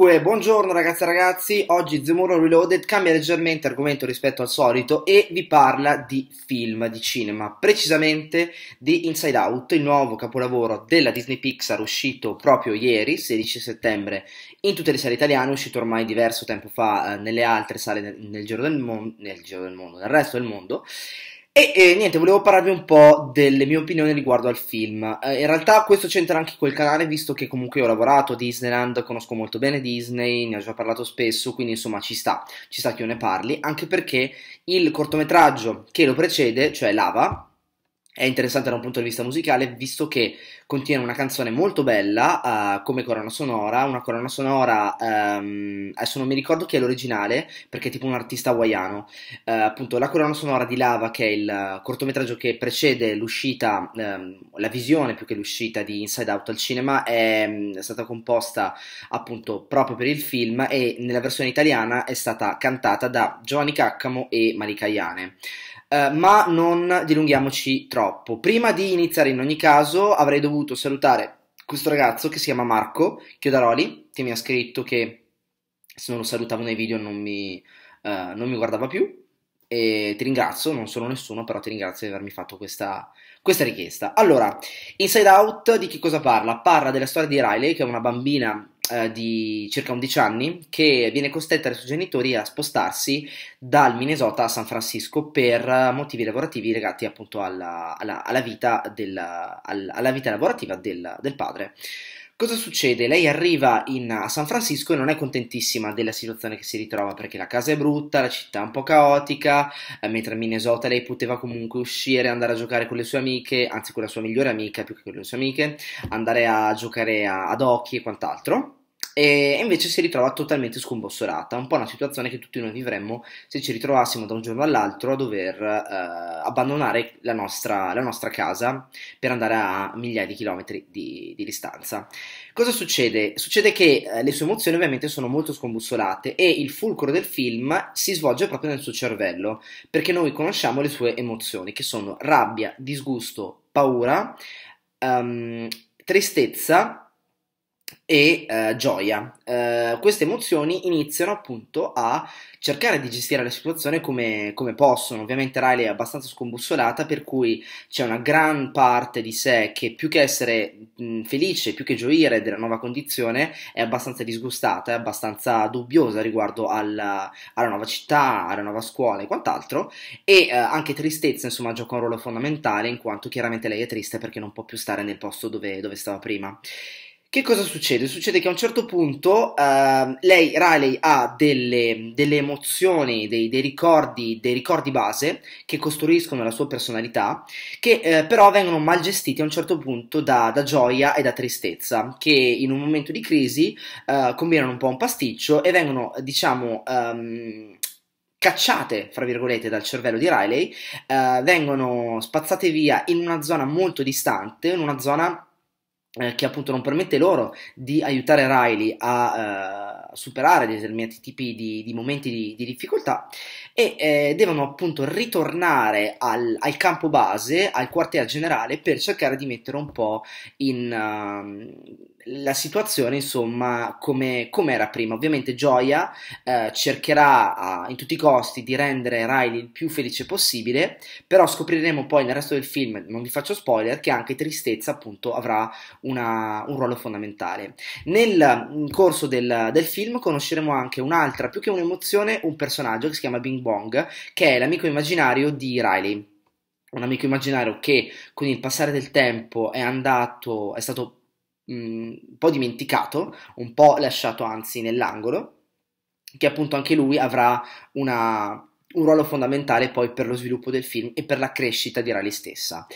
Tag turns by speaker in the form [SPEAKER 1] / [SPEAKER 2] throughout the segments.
[SPEAKER 1] Dunque, buongiorno ragazze e ragazzi, oggi Zemuro Reloaded cambia leggermente argomento rispetto al solito e vi parla di film, di cinema, precisamente di Inside Out, il nuovo capolavoro della Disney Pixar uscito proprio ieri, 16 settembre, in tutte le sale italiane, uscito ormai diverso tempo fa eh, nelle altre sale nel, nel giro del mondo, nel giro del mondo, nel resto del mondo. E, e, niente, volevo parlarvi un po' delle mie opinioni riguardo al film. Eh, in realtà questo c'entra anche col canale, visto che comunque ho lavorato a Disneyland, conosco molto bene Disney, ne ho già parlato spesso, quindi insomma ci sta, ci sta che io ne parli, anche perché il cortometraggio che lo precede, cioè Lava, è interessante da un punto di vista musicale, visto che contiene una canzone molto bella uh, come corona sonora, una corona sonora, um, adesso non mi ricordo chi è l'originale, perché è tipo un artista hawaiano, uh, appunto la corona sonora di Lava, che è il cortometraggio che precede l'uscita, um, la visione più che l'uscita di Inside Out al cinema, è, mm, è stata composta appunto proprio per il film e nella versione italiana è stata cantata da Giovanni Caccamo e Malika Iane. Eh, ma non dilunghiamoci troppo. Prima di iniziare, in ogni caso, avrei dovuto salutare questo ragazzo che si chiama Marco Chiodaroli, che mi ha scritto che se non lo salutavo nei video non mi, uh, non mi guardava più. E ti ringrazio, non sono nessuno, però ti ringrazio di avermi fatto questa, questa richiesta. Allora, Inside Out di che cosa parla? Parla della storia di Riley, che è una bambina eh, di circa 11 anni che viene costretta dai suoi genitori a spostarsi dal Minnesota a San Francisco per eh, motivi lavorativi legati appunto alla, alla, alla, vita, della, alla vita, lavorativa del, del padre. Cosa succede? Lei arriva in, a San Francisco e non è contentissima della situazione che si ritrova perché la casa è brutta, la città è un po' caotica, eh, mentre a Minnesota lei poteva comunque uscire, e andare a giocare con le sue amiche, anzi con la sua migliore amica più che con le sue amiche, andare a giocare a, ad hockey e quant'altro e invece si ritrova totalmente scombossolata, un po' una situazione che tutti noi vivremmo se ci ritrovassimo da un giorno all'altro a dover eh, abbandonare la nostra, la nostra, casa per andare a migliaia di chilometri di, di distanza. Cosa succede? Succede che eh, le sue emozioni ovviamente sono molto scombussolate e il fulcro del film si svolge proprio nel suo cervello, perché noi conosciamo le sue emozioni, che sono rabbia, disgusto, paura, um, tristezza e eh, gioia. Eh, queste emozioni iniziano appunto a cercare di gestire la situazione come, come, possono. Ovviamente Riley è abbastanza scombussolata, per cui c'è una gran parte di sé che più che essere mh, mm, felice, più che gioire della nuova condizione, è abbastanza disgustata, è abbastanza dubbiosa riguardo alla, alla nuova città, alla nuova scuola e quant'altro. E eh, anche tristezza, insomma, gioca un ruolo fondamentale, in quanto chiaramente lei è triste perché non può più stare nel posto dove, dove stava prima. Che cosa succede? Succede che a un certo punto uh, lei, Riley, ha delle, delle emozioni, dei, dei, ricordi, dei ricordi base che costruiscono la sua personalità, che uh, però vengono mal gestiti a un certo punto da, da, gioia e da tristezza, che in un momento di crisi uh, combinano un po' un pasticcio e vengono, diciamo, um, cacciate, fra virgolette, dal cervello di Riley, eh, vengono spazzate via in una zona molto distante, in una zona eh, che appunto non permette loro di aiutare Riley a eh, superare determinati tipi di, di momenti di, di, difficoltà e eh, devono appunto ritornare al, al, campo base, al quartier generale per cercare di mettere un po' in... Uh, la situazione, insomma, come, era prima. Ovviamente Gioia eh, cercherà a, in tutti i costi di rendere Riley il più felice possibile, però scopriremo poi nel resto del film, non vi faccio spoiler, che anche Tristezza appunto avrà una, un ruolo fondamentale. Nel mm, corso del, del film conosceremo anche un'altra, più che un'emozione, un personaggio che si chiama Bing Bong, che è l'amico immaginario di Riley. Un amico immaginario che con il passare del tempo è andato, è stato un po' dimenticato, un po' lasciato anzi nell'angolo, che appunto anche lui avrà una, un ruolo fondamentale poi per lo sviluppo del film e per la crescita di Riley stessa.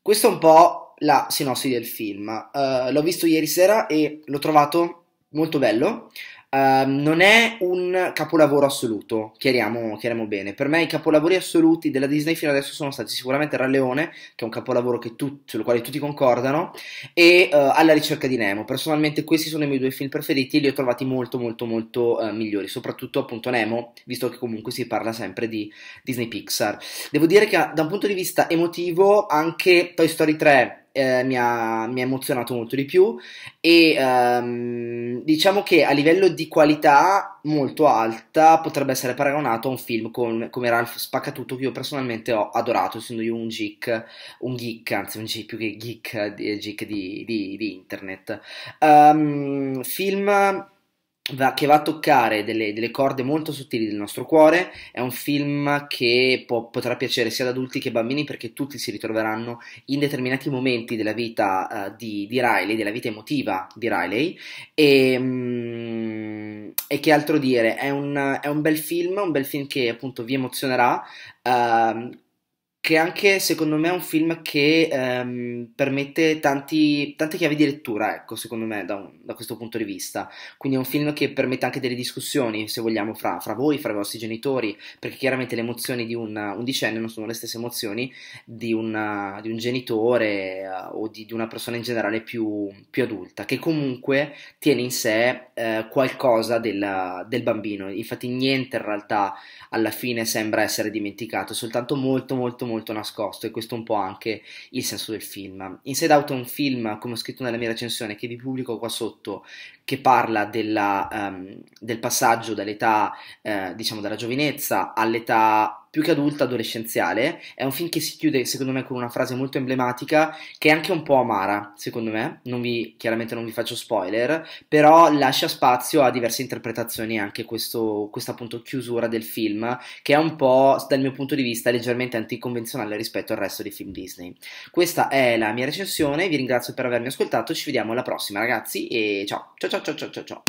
[SPEAKER 1] Questa è un po' la sinossi del film. Uh, l'ho visto ieri sera e l'ho trovato molto bello. Ehm, non è un capolavoro assoluto, chiariamo, chiariamo, bene. Per me i capolavori assoluti della Disney fino adesso sono stati sicuramente Ra Leone, che è un capolavoro tu, sul quale tutti concordano, e uh, Alla ricerca di Nemo. Personalmente questi sono i miei due film preferiti, li ho trovati molto molto molto uh, migliori, soprattutto appunto Nemo, visto che comunque si parla sempre di Disney Pixar. Devo dire che da un punto di vista emotivo anche Toy Story 3 eh, mi, ha, mi, ha, emozionato molto di più e ehm, diciamo che a livello di qualità molto alta potrebbe essere paragonato a un film con, come Ralph Spaccatutto che io personalmente ho adorato, essendo io un geek, un geek anzi un geek più che geek, eh, geek di, di, di internet. Um, film va, che va a toccare delle, delle, corde molto sottili del nostro cuore. È un film che può, potrà piacere sia ad adulti che bambini perché tutti si ritroveranno in determinati momenti della vita uh, di, di, Riley, della vita emotiva di Riley. E, mm, e che altro dire? È un, è un, bel film, un bel film che appunto vi emozionerà. Uh, che anche secondo me è un film che ehm, permette tanti, tante chiavi di lettura, ecco, secondo me, da, un, da, questo punto di vista. Quindi è un film che permette anche delle discussioni, se vogliamo, fra, fra voi, fra i vostri genitori, perché chiaramente le emozioni di un undicenne non sono le stesse emozioni di, una, di un genitore uh, o di, di, una persona in generale più, più, adulta, che comunque tiene in sé eh, qualcosa del, del bambino. Infatti niente in realtà alla fine sembra essere dimenticato, soltanto molto, molto, molto molto nascosto e questo è un po' anche il senso del film. Inside Out è un film, come ho scritto nella mia recensione, che vi pubblico qua sotto, che parla della, um, del passaggio dall'età, eh, diciamo dalla giovinezza all'età più che adulta, adolescenziale. È un film che si chiude, secondo me, con una frase molto emblematica, che è anche un po' amara, secondo me. Non vi, chiaramente non vi faccio spoiler, però lascia spazio a diverse interpretazioni anche questo, questa appunto chiusura del film, che è un po', dal mio punto di vista, leggermente anticonvenzionale rispetto al resto dei film Disney. Questa è la mia recensione, vi ringrazio per avermi ascoltato, ci vediamo alla prossima ragazzi e ciao ciao ciao! ちょちょちょちょ